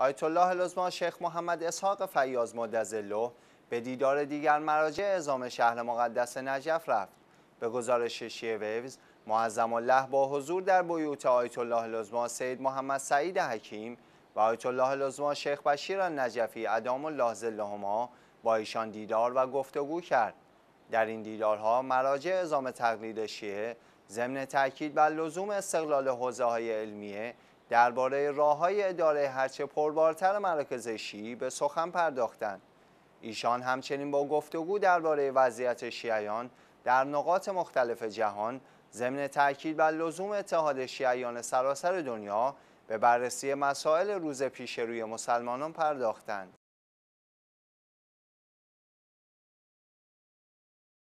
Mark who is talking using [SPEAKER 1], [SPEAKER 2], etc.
[SPEAKER 1] آیت الله شیخ محمد اسحاق فیاض مدزلو به دیدار دیگر مراجع اعزام شهر مقدس نجف رفت به گزارش شیعه ویوز معظم الله با حضور در بیوت آیت الله لزما سید محمد سعید حکیم و آیت الله لزما شیخ بشیر نجفی ادام الله ما با ایشان دیدار و گفتگو کرد در این دیدارها مراجع اعزام تقلید شیعه ضمن تاکید بر لزوم استقلال حوزه های علمیه درباره های اداره هرچه پربارتر مراکز شیعی به سخن پرداختند ایشان همچنین با گفتگو درباره وضعیت شیعیان در نقاط مختلف جهان ضمن تاکید بر لزوم اتحاد شیعیان سراسر دنیا به بررسی مسائل روز پیش روی مسلمانان پرداختند